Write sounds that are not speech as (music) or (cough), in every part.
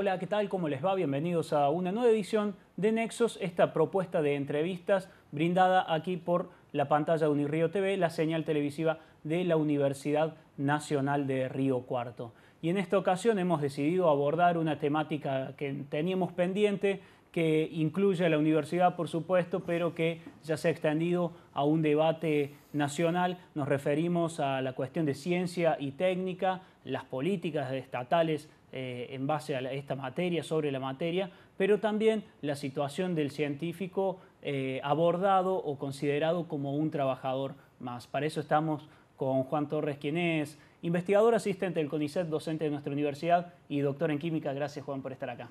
Hola, ¿qué tal? ¿Cómo les va? Bienvenidos a una nueva edición de Nexos, esta propuesta de entrevistas brindada aquí por la pantalla de Unirío TV, la señal televisiva de la Universidad Nacional de Río Cuarto. Y en esta ocasión hemos decidido abordar una temática que teníamos pendiente, que incluye a la universidad, por supuesto, pero que ya se ha extendido a un debate nacional. Nos referimos a la cuestión de ciencia y técnica, las políticas estatales eh, en base a esta materia, sobre la materia, pero también la situación del científico eh, abordado o considerado como un trabajador más. Para eso estamos con Juan Torres, quien es investigador asistente del CONICET, docente de nuestra universidad y doctor en química. Gracias, Juan, por estar acá.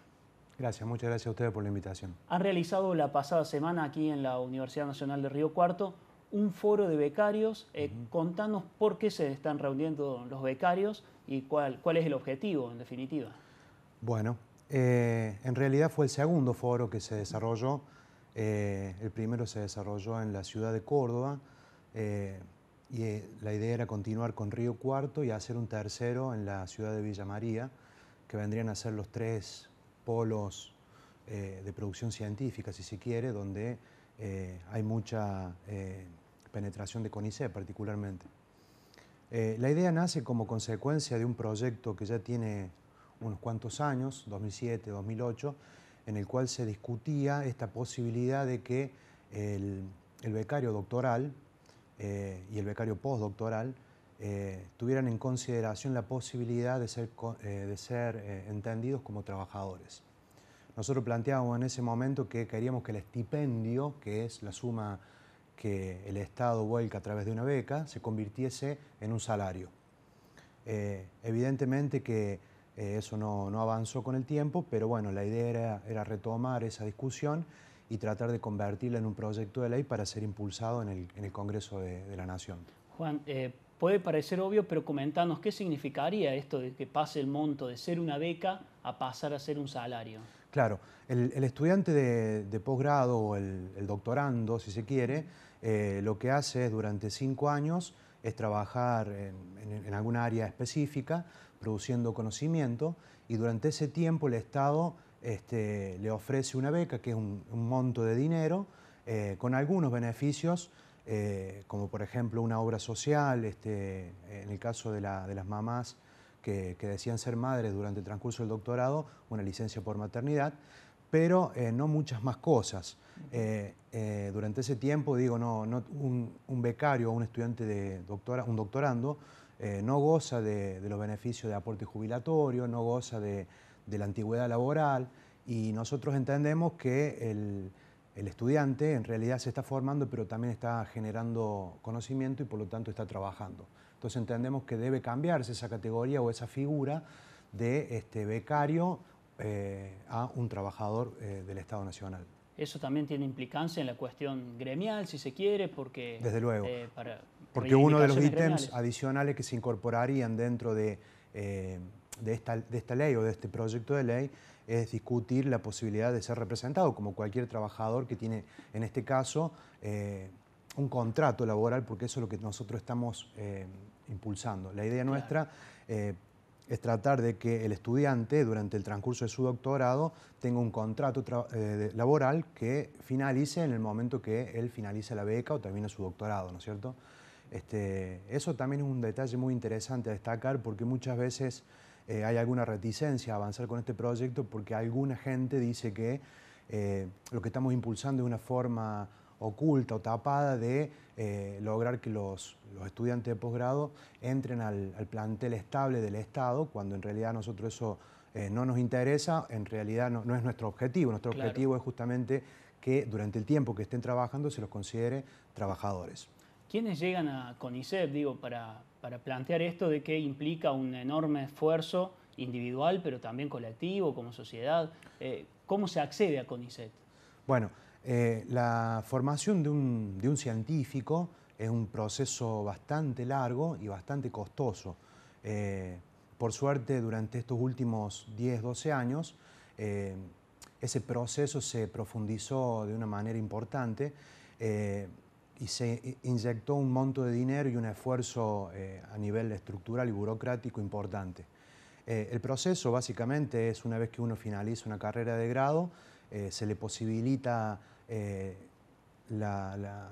Gracias, muchas gracias a ustedes por la invitación. Han realizado la pasada semana aquí en la Universidad Nacional de Río Cuarto un foro de becarios. Eh, contanos por qué se están reuniendo los becarios y cuál, cuál es el objetivo, en definitiva. Bueno, eh, en realidad fue el segundo foro que se desarrolló. Eh, el primero se desarrolló en la ciudad de Córdoba y la idea era continuar con Río Cuarto y hacer un tercero en la ciudad de Villa María, que vendrían a ser los tres polos de producción científica, si se quiere, donde eh, hay mucha eh, penetración de CONICET particularmente. Eh, la idea nace como consecuencia de un proyecto que ya tiene unos cuantos años, 2007, 2008, en el cual se discutía esta posibilidad de que el, becario doctoral y el becario postdoctoral tuvieran en consideración la posibilidad de ser entendidos como trabajadores. Nosotros planteábamos en ese momento que queríamos que el estipendio, que es la suma que el Estado vuelca a través de una beca, se convirtiese en un salario. Eh, evidentemente que eh, eso no, avanzó con el tiempo, pero bueno, la idea era, retomar esa discusión y tratar de convertirla en un proyecto de ley para ser impulsado en el, Congreso de, la Nación. Juan, eh, puede parecer obvio, pero comentanos, ¿qué significaría esto de que pase el monto de ser una beca a pasar a ser un salario? Claro, el, estudiante de, posgrado o el, doctorando, si se quiere, eh, lo que hace es durante cinco años es trabajar en, alguna área específica, produciendo conocimiento, y durante ese tiempo el Estado este, le ofrece una beca, que es un, monto de dinero, eh, con algunos beneficios, eh, como por ejemplo una obra social, este, en el caso de las mamás que, decían ser madres durante el transcurso del doctorado, una licencia por maternidad, pero eh, no muchas más cosas. Eh, eh, durante ese tiempo, digo, un, becario o un estudiante de doctora, un doctorando no goza de, los beneficios de aporte jubilatorio, no goza de, la antigüedad laboral, y nosotros entendemos que el estudiante en realidad se está formando, pero también está generando conocimiento y por lo tanto está trabajando. Entonces entendemos que debe cambiarse esa categoría o esa figura de este becario eh, a un trabajador eh, del Estado Nacional. Eso también tiene implicancia en la cuestión gremial, si se quiere, porque... Desde luego. Eh, porque uno de los ítems adicionales que se incorporarían dentro de, de, esta, de esta ley o de este proyecto de ley es discutir la posibilidad de ser representado, como cualquier trabajador que tiene, en este caso, un contrato laboral, porque eso es lo que nosotros estamos eh, impulsando. La idea nuestra eh, es tratar de que el estudiante, durante el transcurso de su doctorado, tenga un contrato eh, laboral que finalice en el momento que él finalice la beca o termina su doctorado, ¿no es cierto? Este, eso también es un detalle muy interesante a destacar porque muchas veces hay alguna reticencia a avanzar con este proyecto porque alguna gente dice que lo que estamos impulsando es una forma oculta o tapada de eh, lograr que los, estudiantes de posgrado entren al, plantel estable del Estado, cuando en realidad a nosotros eso eh, no nos interesa, en realidad no, es nuestro objetivo. Nuestro objetivo es justamente que durante el tiempo que estén trabajando se los considere trabajadores. ¿Quiénes llegan a CONICET, digo, para, plantear esto de que implica un enorme esfuerzo individual, pero también colectivo, como sociedad? Eh, ¿Cómo se accede a CONICET? Bueno, eh, la formación de un, científico es un proceso bastante largo y bastante costoso. Eh, por suerte, durante estos últimos 10, 12 años, eh, ese proceso se profundizó de una manera importante y se inyectó un monto de dinero y un esfuerzo a nivel estructural y burocrático importante. Eh, el proceso básicamente es una vez que uno finaliza una carrera de grado, eh, se le posibilita eh, la,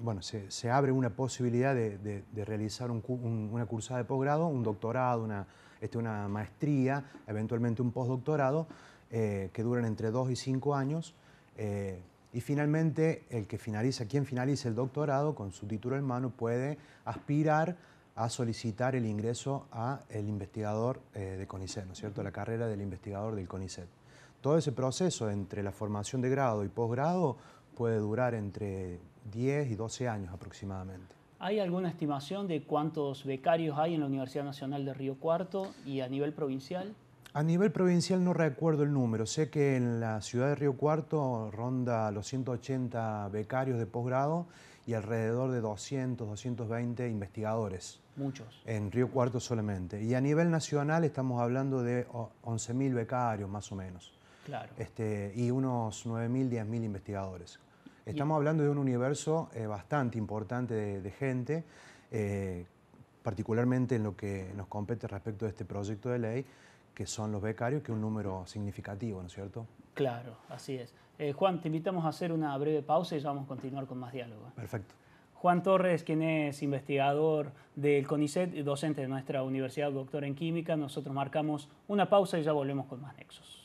bueno, se, abre una posibilidad de, realizar una cursada de posgrado, un doctorado, una, este, maestría, eventualmente un postdoctorado, que duran entre dos y cinco años. y finalmente, el que finaliza, quien finalice el doctorado con su título en mano puede aspirar a solicitar el ingreso a el investigador eh, de CONICET, ¿no es cierto? La carrera del investigador del CONICET. Todo ese proceso entre la formación de grado y posgrado puede durar entre 10 y 12 años aproximadamente. ¿Hay alguna estimación de cuántos becarios hay en la Universidad Nacional de Río Cuarto y a nivel provincial? A nivel provincial no recuerdo el número. Sé que en la ciudad de Río Cuarto ronda los 180 becarios de posgrado y alrededor de 200, 220 investigadores. Muchos. En Río Cuarto solamente. Y a nivel nacional estamos hablando de 11.000 becarios más o menos. Claro. Este, y unos 9.000, 10.000 investigadores. Estamos hablando de un universo eh, bastante importante de, gente, eh, particularmente en lo que nos compete respecto a este proyecto de ley, que son los becarios, que es un número significativo, ¿no es cierto? Claro, así es. Eh, Juan, te invitamos a hacer una breve pausa y ya vamos a continuar con más diálogo. Perfecto. Juan Torres, quien es investigador del CONICET y docente de nuestra universidad, doctor en química. Nosotros marcamos una pausa y ya volvemos con más nexos.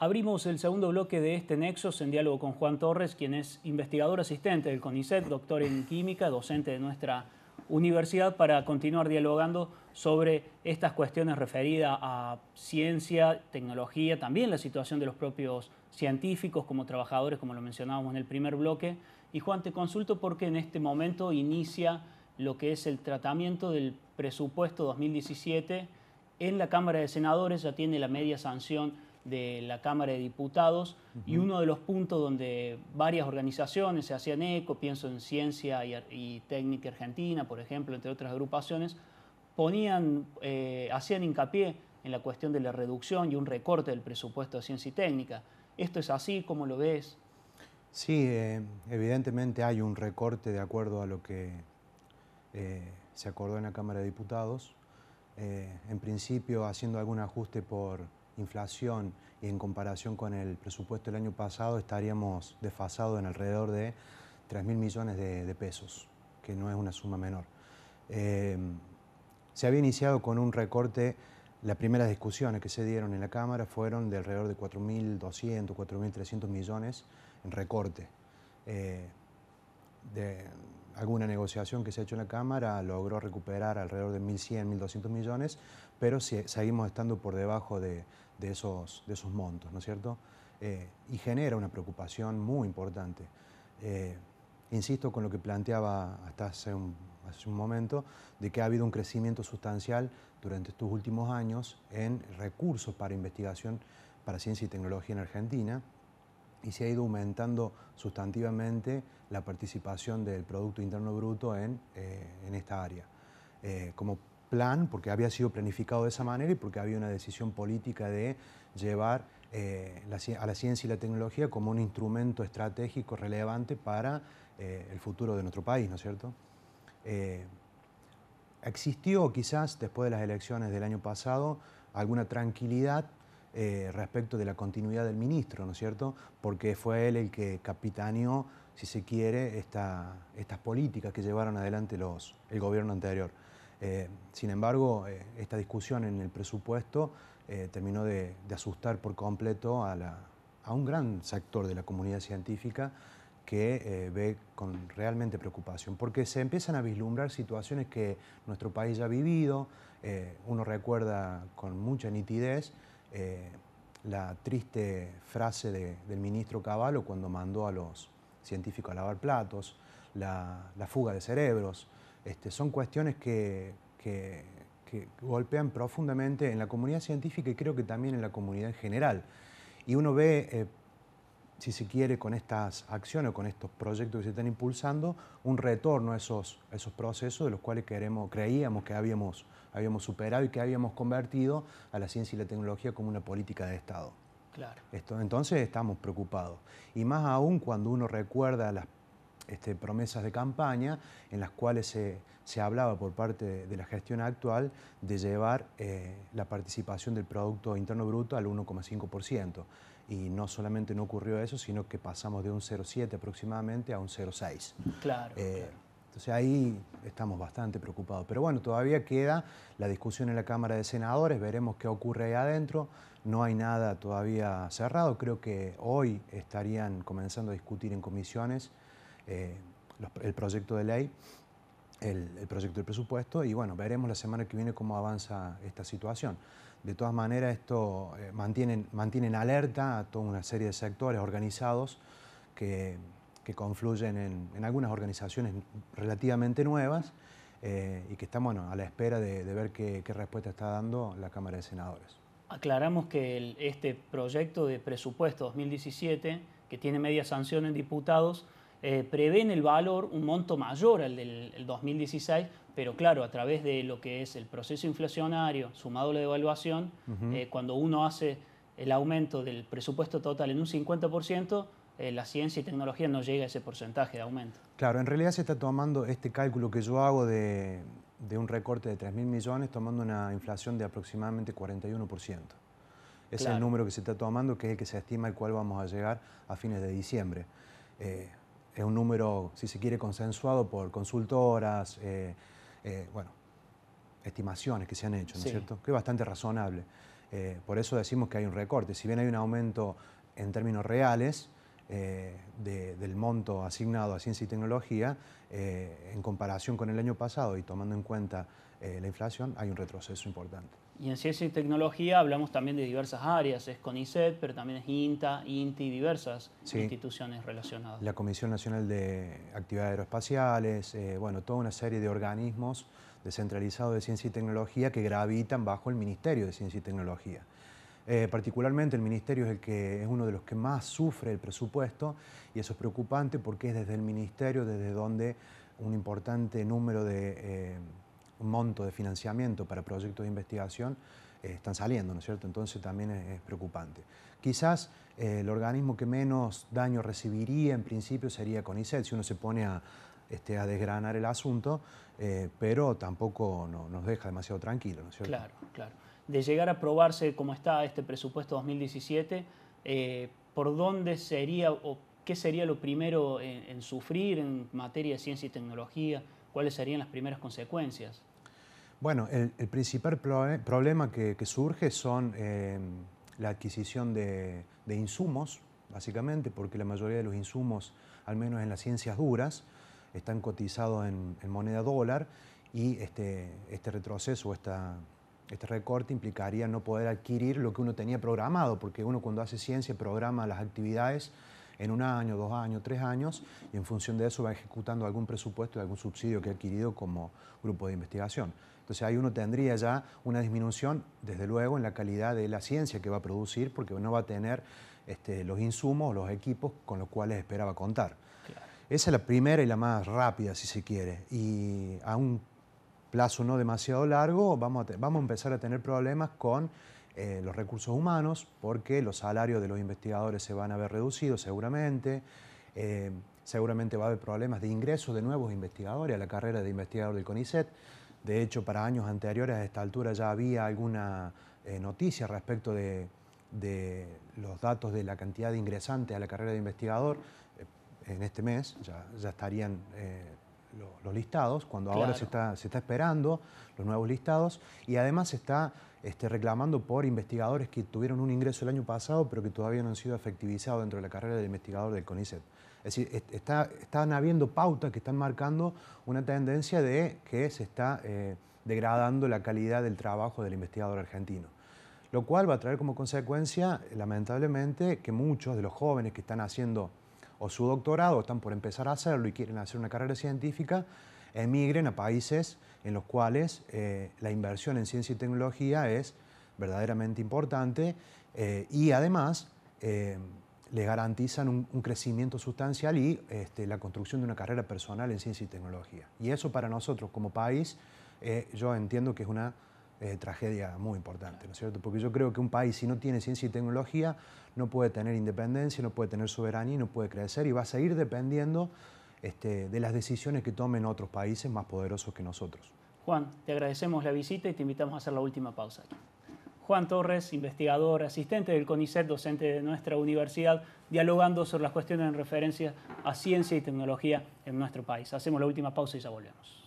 Abrimos el segundo bloque de este Nexos en diálogo con Juan Torres, quien es investigador asistente del CONICET, doctor en química, docente de nuestra universidad, para continuar dialogando sobre estas cuestiones referidas a ciencia, tecnología, también la situación de los propios científicos como trabajadores, como lo mencionábamos en el primer bloque. Y Juan, te consulto porque en este momento inicia lo que es el tratamiento del presupuesto 2017 en la Cámara de Senadores, ya tiene la media sanción de la Cámara de Diputados y uno de los puntos donde varias organizaciones se hacían eco, pienso en Ciencia y Técnica Argentina, por ejemplo, entre otras agrupaciones, ponían, eh, hacían hincapié en la cuestión de la reducción y un recorte del presupuesto de ciencia y técnica. ¿Esto es así? ¿Cómo lo ves? Sí, eh, evidentemente hay un recorte de acuerdo a lo que eh, se acordó en la Cámara de Diputados. en principio, haciendo algún ajuste por inflación y en comparación con el presupuesto del año pasado, estaríamos desfasados en alrededor de 3 mil millones de, pesos, que no es una suma menor. Se había iniciado con un recorte, las primeras discusiones que se dieron en la Cámara fueron de alrededor de 4.200, 4.300 millones en recorte. Eh, de alguna negociación que se ha hecho en la Cámara logró recuperar alrededor de 1.100, 1.200 millones, pero seguimos estando por debajo de, esos, montos, ¿no es cierto? Eh, y genera una preocupación muy importante. Eh, insisto con lo que planteaba hasta hace un, hace un momento, de que ha habido un crecimiento sustancial durante estos últimos años en recursos para investigación para ciencia y tecnología en Argentina y se ha ido aumentando sustantivamente la participación del Producto Interno Bruto en, eh, esta área. Eh, como plan, porque había sido planificado de esa manera y porque había una decisión política de llevar eh, a la ciencia y la tecnología como un instrumento estratégico relevante para el futuro de nuestro país, ¿no es cierto? Eh, existió quizás después de las elecciones del año pasado alguna tranquilidad eh, respecto de la continuidad del ministro, ¿no es cierto? Porque fue él el que capitaneó, si se quiere, estas políticas que llevaron adelante los, el gobierno anterior. Eh, sin embargo, esta discusión en el presupuesto terminó de, asustar por completo a un gran sector de la comunidad científica que eh, ve con realmente preocupación, porque se empiezan a vislumbrar situaciones que nuestro país ya ha vivido, eh, uno recuerda con mucha nitidez eh, la triste frase del ministro Cavallo cuando mandó a los científicos a lavar platos, la, la fuga de cerebros, este, son cuestiones que, que, que golpean profundamente en la comunidad científica y creo que también en la comunidad en general. Y uno ve si se quiere, con estas acciones o con estos proyectos que se están impulsando, un retorno a esos, esos procesos de los cuales creíamos que habíamos, habíamos superado y que habíamos convertido a la ciencia y la tecnología como una política de Estado. Claro. entonces estamos preocupados. Y más aún cuando uno recuerda las este, promesas de campaña en las cuales se, hablaba por parte de, la gestión actual de llevar eh, la participación del Producto Interno Bruto al 1,5%. Y no solamente no ocurrió eso, sino que pasamos de un 0,7 aproximadamente a un 0,6. Eh, claro, Entonces ahí estamos bastante preocupados. Pero bueno, todavía queda la discusión en la Cámara de Senadores, veremos qué ocurre ahí adentro. No hay nada todavía cerrado, creo que hoy estarían comenzando a discutir en comisiones eh, el proyecto de ley, el, proyecto del presupuesto y bueno, veremos la semana que viene cómo avanza esta situación. De todas maneras, esto mantiene eh, mantienen, mantienen alerta a toda una serie de sectores organizados que, que confluyen en, en, algunas organizaciones relativamente nuevas eh, y que están bueno, a la espera de, ver qué, respuesta está dando la Cámara de Senadores. Aclaramos que este proyecto de presupuesto 2017, que tiene media sanción en diputados, eh, prevén el valor un monto mayor al del 2016, pero claro, a través de lo que es el proceso inflacionario sumado la devaluación, eh, cuando uno hace el aumento del presupuesto total en un 50%, eh, la ciencia y tecnología no llega a ese porcentaje de aumento. Claro, en realidad se está tomando este cálculo que yo hago de, un recorte de 3.000 millones, tomando una inflación de aproximadamente 41%. Es el número que se está tomando, que es el que se estima el cual vamos a llegar a fines de diciembre es un número, si se quiere, consensuado por consultoras, eh, eh, bueno, estimaciones que se han hecho, ¿no es cierto? Que es bastante razonable. Eh, por eso decimos que hay un recorte. Si bien hay un aumento en términos reales del monto asignado a ciencia y tecnología, en comparación con el año pasado y tomando en cuenta la inflación, hay un retroceso importante. Y en ciencia y tecnología hablamos también de diversas áreas, es CONICET, pero también es INTA, INTI, y diversas instituciones relacionadas. La Comisión Nacional de Actividades Aeroespaciales, eh, bueno, toda una serie de organismos descentralizados de ciencia y tecnología que gravitan bajo el Ministerio de Ciencia y Tecnología. Eh, particularmente el ministerio es el que es uno de los que más sufre el presupuesto y eso es preocupante porque es desde el ministerio desde donde un importante número de eh, un monto de financiamiento para proyectos de investigación, eh, están saliendo, ¿no es cierto? Entonces también es, preocupante. Quizás eh, el organismo que menos daño recibiría en principio sería CONICET, si uno se pone a, este, desgranar el asunto, eh, pero tampoco nos deja demasiado tranquilo, ¿no es cierto? Claro, claro. De llegar a aprobarse como está este presupuesto 2017, ¿por dónde sería o qué sería lo primero en sufrir en materia de ciencia y tecnología? cuáles serían las primeras consecuencias. Bueno, el, principal problema que, surge son em, la adquisición de, insumos, básicamente, porque la mayoría de los insumos, al menos en las ciencias duras, están cotizados en, moneda dólar y este, este retroceso, este recorte implicaría no poder adquirir lo que uno tenía programado, porque uno cuando hace ciencia programa las actividades en un año, dos años, tres años, y en función de eso va ejecutando algún presupuesto y algún subsidio que ha adquirido como grupo de investigación. Entonces ahí uno tendría ya una disminución, desde luego, en la calidad de la ciencia que va a producir, porque no va a tener este, los insumos, los equipos con los cuales esperaba contar. Esa es la primera y la más rápida, si se quiere. Y a un plazo no demasiado largo vamos a, empezar a tener problemas con eh, los recursos humanos, porque los salarios de los investigadores se van a ver reducidos seguramente. Eh, seguramente va a haber problemas de ingreso de nuevos investigadores a la carrera de investigador del CONICET. De hecho, para años anteriores a esta altura ya había alguna eh, noticia respecto de, los datos de la cantidad de ingresantes a la carrera de investigador. Eh, en este mes ya, estarían eh, los listados, cuando ahora se está, esperando los nuevos listados. Y además se está este, reclamando por investigadores que tuvieron un ingreso el año pasado, pero que todavía no han sido efectivizados dentro de la carrera de investigador del CONICET. Es decir, está, están habiendo pautas que están marcando una tendencia de que se está eh, degradando la calidad del trabajo del investigador argentino. Lo cual va a traer como consecuencia, lamentablemente, que muchos de los jóvenes que están haciendo o su doctorado, o están por empezar a hacerlo y quieren hacer una carrera científica, emigren a países en los cuales eh, la inversión en ciencia y tecnología es verdaderamente importante eh, y además le garantizan un, crecimiento sustancial y este, la construcción de una carrera personal en ciencia y tecnología. Y eso para nosotros como país, eh, yo entiendo que es una eh, tragedia muy importante, ¿no es cierto? Porque yo creo que un país si no tiene ciencia y tecnología no puede tener independencia, no puede tener soberanía, no puede crecer y va a seguir dependiendo este, de las decisiones que tomen otros países más poderosos que nosotros. Juan, te agradecemos la visita y te invitamos a hacer la última pausa. Juan Torres, investigador, asistente del CONICET, docente de nuestra universidad, dialogando sobre las cuestiones en referencia a ciencia y tecnología en nuestro país. Hacemos la última pausa y ya volvemos.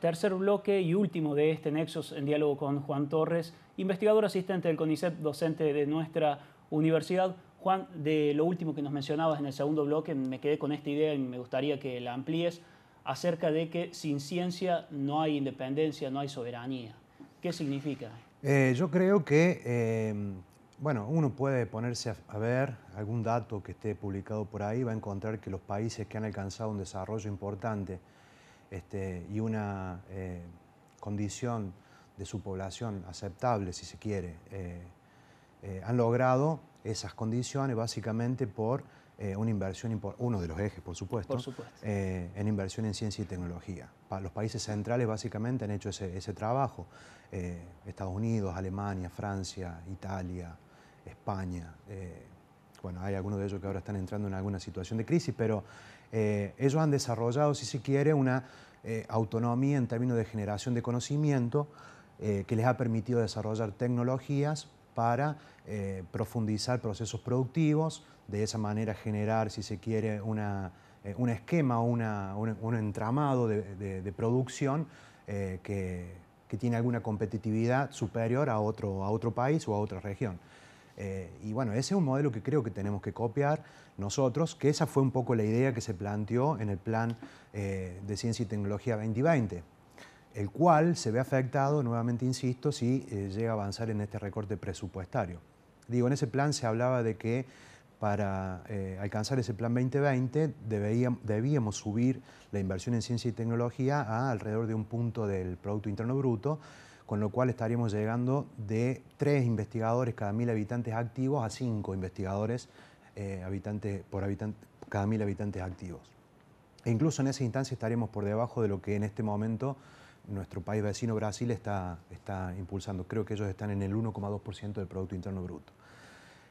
Tercer bloque y último de este Nexos en diálogo con Juan Torres, investigador asistente del CONICET, docente de nuestra universidad. Juan, de lo último que nos mencionabas en el segundo bloque, me quedé con esta idea y me gustaría que la amplíes acerca de que sin ciencia no hay independencia, no hay soberanía. ¿Qué significa? Eh, yo creo que, em, bueno, uno puede ponerse a, ver algún dato que esté publicado por ahí, va a encontrar que los países que han alcanzado un desarrollo importante este, y una eh, condición de su población aceptable, si se quiere, eh, han logrado esas condiciones básicamente por eh, una inversión, uno de los ejes, por supuesto, eh, en inversión en ciencia y tecnología. los países centrales básicamente han hecho ese, trabajo. Eh, Estados Unidos, Alemania, Francia, Italia, España. bueno, hay algunos de ellos que ahora están entrando en alguna situación de crisis, pero ellos han desarrollado, si se quiere, una autonomía en términos de generación de conocimiento que les ha permitido desarrollar tecnologías para eh, profundizar procesos productivos, de esa manera generar, si se quiere, eh, un esquema, una, un, entramado de, producción eh, que, tiene alguna competitividad superior a otro, país o a otra región. y bueno, ese es un modelo que creo que tenemos que copiar nosotros, que esa fue un poco la idea que se planteó en el plan de Ciencia y Tecnología 2020 el cual se ve afectado, nuevamente insisto, si eh, llega a avanzar en este recorte presupuestario. Digo, en ese plan se hablaba de que para eh, alcanzar ese plan 2020 debíamos subir la inversión en ciencia y tecnología a alrededor de un punto del Producto Interno Bruto, con lo cual estaríamos llegando de tres investigadores cada mil habitantes activos a cinco investigadores eh, por cada mil habitantes activos. E incluso en esa instancia estaríamos por debajo de lo que en este momento nuestro país vecino Brasil está, está impulsando. Creo que ellos están en el 1,2% del Producto Interno Bruto.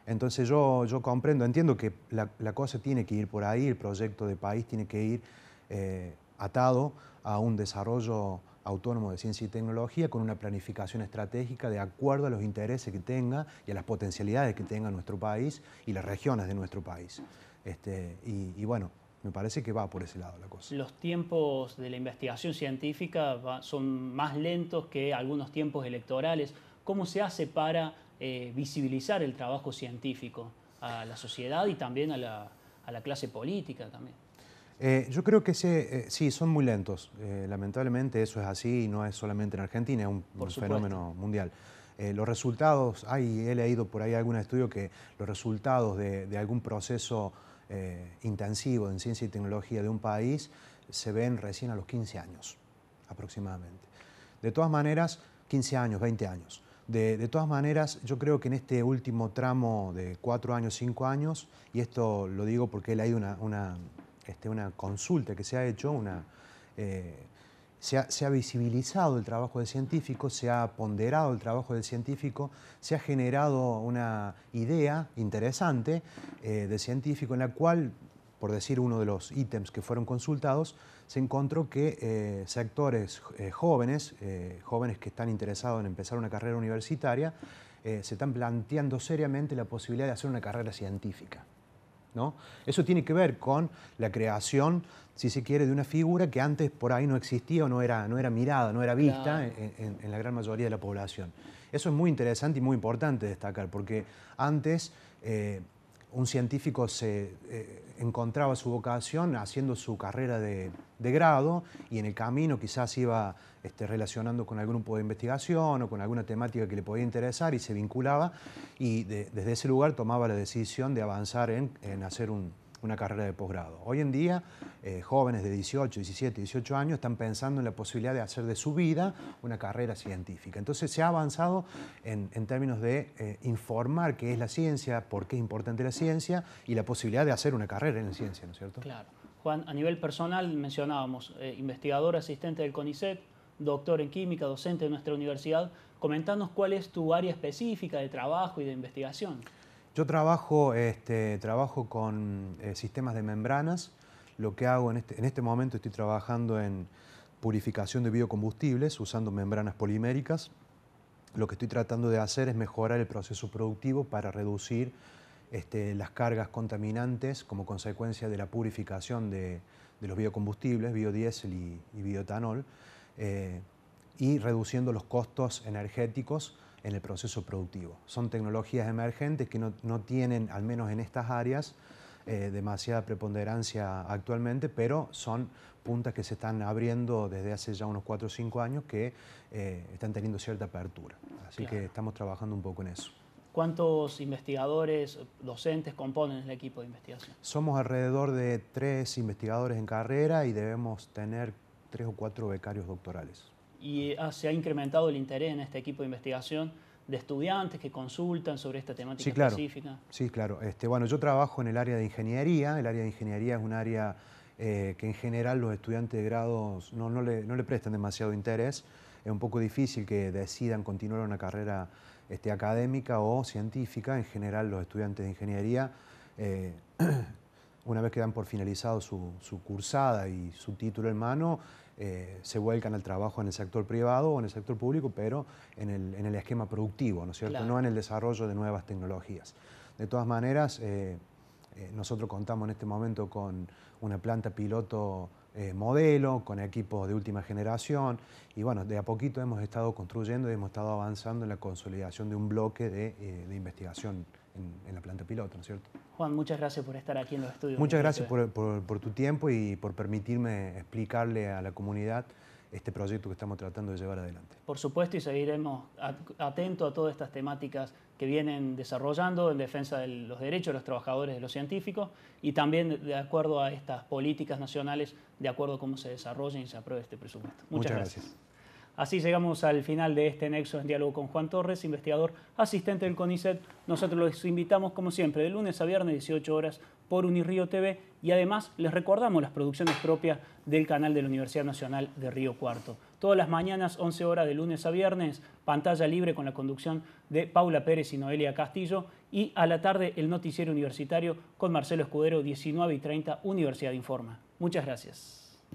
Entonces yo, yo comprendo, entiendo que la, cosa tiene que ir por ahí, el proyecto de país tiene que ir eh, atado a un desarrollo autónomo de ciencia y tecnología con una planificación estratégica de acuerdo a los intereses que tenga y a las potencialidades que tenga nuestro país y las regiones de nuestro país. Este, y, bueno, me parece que va por ese lado la cosa. Los tiempos de la investigación científica son más lentos que algunos tiempos electorales. ¿Cómo se hace para eh, visibilizar el trabajo científico a la sociedad y también a la, clase política también? Eh, yo creo que eh, sí, son muy lentos. lamentablemente eso es así y no es solamente en Argentina, es un, fenómeno mundial. los resultados, hay, he leído por ahí algún estudio que los resultados de, de algún proceso eh, intensivo en ciencia y tecnología de un país se ven recién a los 15 años aproximadamente. De todas maneras, 15 años, 20 años. De, todas maneras, yo creo que en este último tramo de 4 años, 5 años, y esto lo digo porque él hay una, una, este, una consulta que se ha hecho, una, eh, se ha, visibilizado el trabajo del científico, se ha ponderado el trabajo del científico, se ha generado una idea interesante de eh, del científico en la cual, por decir uno de los ítems que fueron consultados, se encontró que eh, sectores eh, jóvenes, jóvenes que están interesados en empezar una carrera universitaria, se están planteando seriamente la posibilidad de hacer una carrera científica. Eso tiene que ver con la creación, si se quiere, de una figura que antes por ahí no existía o no era, no era mirada, no era vista en, la gran mayoría de la población. Eso es muy interesante y muy importante destacar, porque antes eh, un científico se eh, encontraba su vocación haciendo su carrera de, grado y en el camino quizás iba este, relacionando con algún grupo de investigación o con alguna temática que le podía interesar y se vinculaba y desde ese lugar tomaba la decisión de avanzar en hacer un, una carrera de posgrado. Hoy en día, eh, jóvenes de 18, 17, 18 años están pensando en la posibilidad de hacer de su vida una carrera científica. Entonces se ha avanzado en, términos de eh, informar qué es la ciencia, por qué es importante la ciencia y la posibilidad de hacer una carrera en la ciencia, ¿no es cierto? Claro. Juan, a nivel personal mencionábamos, eh, investigador asistente del CONICET, doctor en química, docente de nuestra universidad. Comentanos cuál es tu área específica de trabajo y de investigación. Yo trabajo, este, trabajo con eh, sistemas de membranas. Lo que hago en este, en este momento estoy trabajando en purificación de biocombustibles usando membranas poliméricas. Lo que estoy tratando de hacer es mejorar el proceso productivo para reducir este, las cargas contaminantes como consecuencia de la purificación de, los biocombustibles, biodiesel y, bioetanol eh, y reduciendo los costos energéticos en el proceso productivo. Son tecnologías emergentes que no, tienen, al menos en estas áreas, eh, demasiada preponderancia actualmente, pero son puntas que se están abriendo desde hace ya unos 4 o 5 años que eh, están teniendo cierta apertura. Así que estamos trabajando un poco en eso. ¿Cuántos investigadores, docentes componen el equipo de investigación? Somos alrededor de tres investigadores en carrera y debemos tener tres o cuatro becarios doctorales y eh, ah, se ha incrementado el interés en este equipo de investigación de estudiantes que consultan sobre esta temática sí, claro. específica. Sí, claro. Este, bueno, yo trabajo en el área de ingeniería. El área de ingeniería es un área eh, que en general los estudiantes de grados no, le, prestan demasiado interés. Es un poco difícil que decidan continuar una carrera este, académica o científica. En general los estudiantes de ingeniería, eh, (clears throat) una vez que dan por finalizado su, su cursada y su título en mano, eh, se vuelcan al trabajo en el sector privado o en el sector público, pero en el, esquema productivo, ¿no es cierto? No en el desarrollo de nuevas tecnologías. De todas maneras, eh, eh, nosotros contamos en este momento con una planta piloto eh, modelo, con equipos de última generación. Y bueno, de a poquito hemos estado construyendo y hemos estado avanzando en la consolidación de un bloque de, eh, de investigación en, la planta piloto, ¿no es cierto? Juan, muchas gracias por estar aquí en los estudios. Muchas gracias por, por, por tu tiempo y por permitirme explicarle a la comunidad este proyecto que estamos tratando de llevar adelante. Por supuesto, y seguiremos atentos a todas estas temáticas que vienen desarrollando en defensa de los derechos de los trabajadores, de los científicos, y también de acuerdo a estas políticas nacionales, de acuerdo a cómo se desarrolla y se apruebe este presupuesto. Muchas, gracias. Así llegamos al final de este Nexo en diálogo con Juan Torres, investigador asistente del CONICET. Nosotros los invitamos, como siempre, de lunes a viernes, 18 horas, por Unirío TV y además les recordamos las producciones propias del canal de la Universidad Nacional de Río Cuarto. Todas las mañanas, 11 horas de lunes a viernes, pantalla libre con la conducción de Paula Pérez y Noelia Castillo y a la tarde el noticiero universitario con Marcelo Escudero, 19 y 30, Universidad Informa. Muchas gracias.